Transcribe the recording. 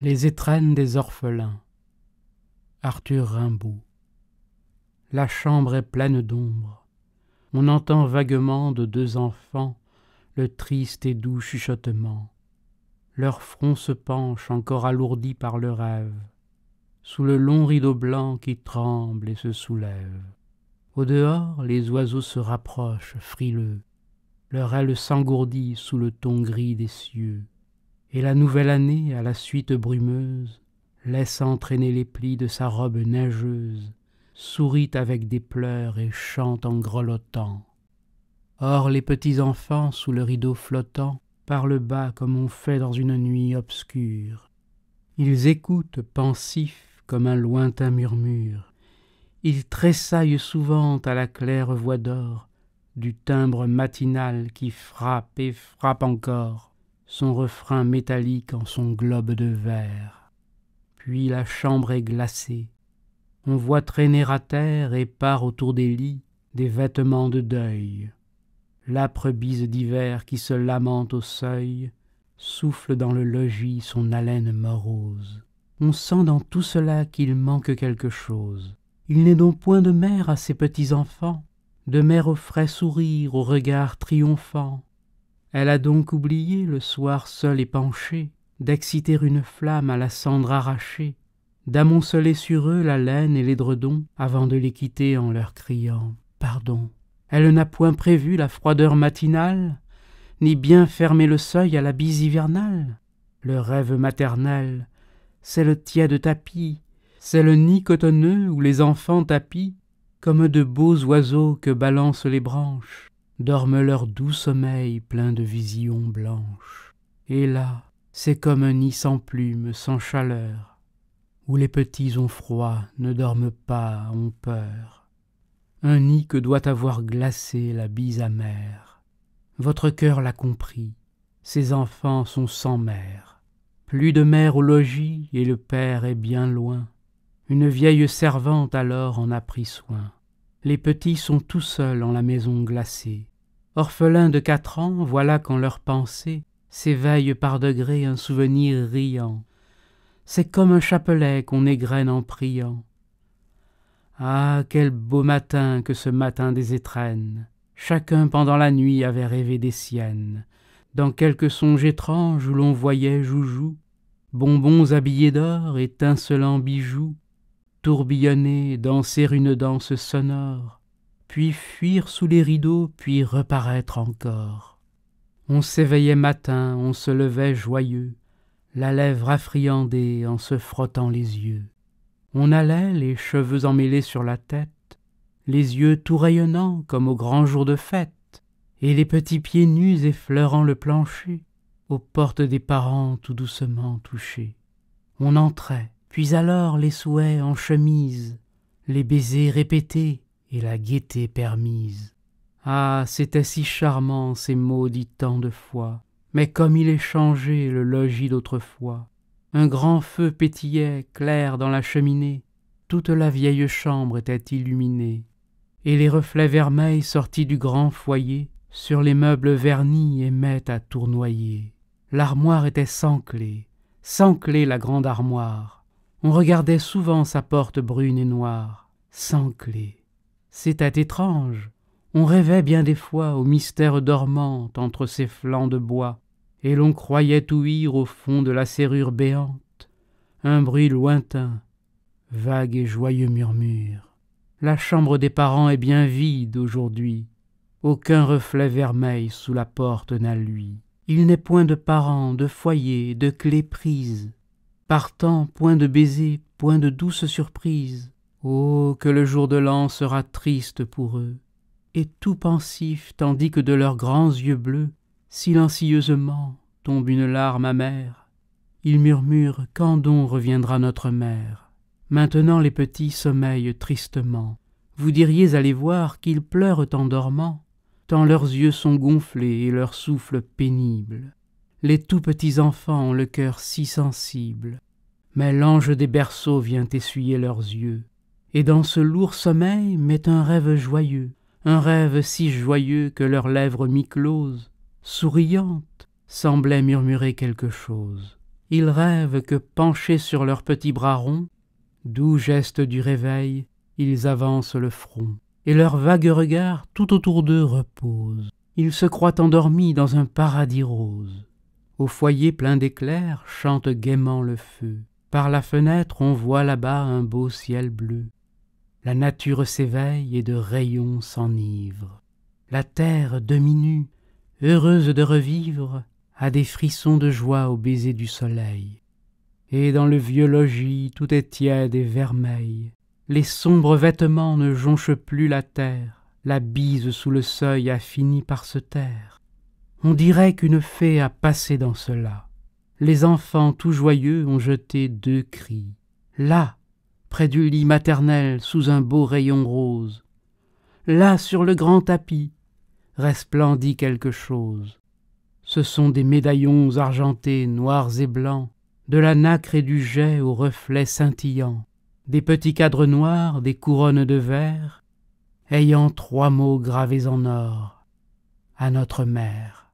Les étrennes des orphelins. Arthur Rimbaud. La chambre est pleine d'ombre. On entend vaguement de deux enfants le triste et doux chuchotement. Leur front se penche encore alourdi par le rêve, sous le long rideau blanc qui tremble et se soulève. Au dehors, les oiseaux se rapprochent, frileux, leur aile s'engourdit sous le ton gris des cieux et la nouvelle année, à la suite brumeuse, laisse entraîner les plis de sa robe neigeuse, sourit avec des pleurs et chante en grelottant. Or les petits enfants, sous le rideau flottant, parlent bas comme on fait dans une nuit obscure. Ils écoutent, pensifs, comme un lointain murmure. Ils tressaillent souvent à la claire voix d'or du timbre matinal qui frappe et frappe encore son refrain métallique en son globe de verre. Puis la chambre est glacée. On voit traîner à terre et part autour des lits des vêtements de deuil. L'âpre bise d'hiver qui se lamente au seuil souffle dans le logis son haleine morose. On sent dans tout cela qu'il manque quelque chose. Il n'est donc point de mère à ses petits enfants, de mère au frais sourire, au regard triomphant, elle a donc oublié, le soir seul et penché, d'exciter une flamme à la cendre arrachée, d'amonceler sur eux la laine et l'édredon avant de les quitter en leur criant Pardon. Elle n'a point prévu la froideur matinale, ni bien fermé le seuil à la bise hivernale. Le rêve maternel, c'est le tiède tapis, c'est le nid cotonneux où les enfants tapis, comme de beaux oiseaux que balancent les branches, dorment leur doux sommeil plein de visions blanches. Et là, c'est comme un nid sans plumes, sans chaleur, où les petits ont froid, ne dorment pas, ont peur. Un nid que doit avoir glacé la bise amère. Votre cœur l'a compris, ces enfants sont sans mère. Plus de mère au logis, et le père est bien loin. Une vieille servante alors en a pris soin. Les petits sont tout seuls en la maison glacée. Orphelins de quatre ans, voilà qu'en leur pensée s'éveille par degrés un souvenir riant. C'est comme un chapelet qu'on égrène en priant. Ah, quel beau matin que ce matin des étrennes! Chacun pendant la nuit avait rêvé des siennes, dans quelque songe étrange où l'on voyait joujou, bonbons habillés d'or, étincelants bijoux, tourbillonner, danser une danse sonore, puis fuir sous les rideaux, puis reparaître encore. On s'éveillait matin, on se levait joyeux, la lèvre affriandée en se frottant les yeux. On allait, les cheveux emmêlés sur la tête, les yeux tout rayonnants comme au grand jour de fête, et les petits pieds nus effleurant le plancher, aux portes des parents tout doucement touchés. On entrait, puis alors les souhaits en chemise, les baisers répétés et la gaieté permise. Ah, c'était si charmant ces mots dits tant de fois, mais comme il est changé le logis d'autrefois. Un grand feu pétillait clair dans la cheminée, toute la vieille chambre était illuminée, et les reflets vermeils sortis du grand foyer sur les meubles vernis aimaient à tournoyer. L'armoire était sans clé, sans clé la grande armoire, on regardait souvent sa porte brune et noire, sans clé. C'était étrange. On rêvait bien des fois au mystère dormant entre ses flancs de bois, et l'on croyait ouïr au fond de la serrure béante un bruit lointain, vague et joyeux murmure. La chambre des parents est bien vide aujourd'hui. Aucun reflet vermeil sous la porte n'a lui. Il n'est point de parents, de foyer, de clés prises. Partant, point de baisers, point de douce surprise. Oh, que le jour de l'an sera triste pour eux. Et tout pensif, tandis que de leurs grands yeux bleus, silencieusement, tombe une larme amère, ils murmurent Quand donc reviendra notre mère Maintenant les petits sommeillent tristement. Vous diriez aller voir qu'ils pleurent en dormant, tant leurs yeux sont gonflés et leur souffle pénible. Les tout petits enfants ont le cœur si sensible mais l'ange des berceaux vient essuyer leurs yeux, et dans ce lourd sommeil met un rêve joyeux, un rêve si joyeux que leurs lèvres mi-closes, souriantes, semblaient murmurer quelque chose. Ils rêvent que, penchés sur leurs petits bras ronds, doux geste du réveil, ils avancent le front, et leurs vagues regards tout autour d'eux reposent. Ils se croient endormis dans un paradis rose. Au foyer plein d'éclairs chante gaiement le feu. Par la fenêtre on voit là-bas un beau ciel bleu. La nature s'éveille et de rayons s'enivre. La terre, demi-nue, heureuse de revivre, a des frissons de joie au baiser du soleil. Et dans le vieux logis tout est tiède et vermeil. Les sombres vêtements ne jonchent plus la terre, la bise sous le seuil a fini par se taire. On dirait qu'une fée a passé dans cela les enfants tout joyeux ont jeté deux cris. Là, près du lit maternel, sous un beau rayon rose. Là, sur le grand tapis, resplendit quelque chose. Ce sont des médaillons argentés, noirs et blancs, de la nacre et du jet aux reflets scintillants, des petits cadres noirs, des couronnes de verre, ayant trois mots gravés en or. À notre mère.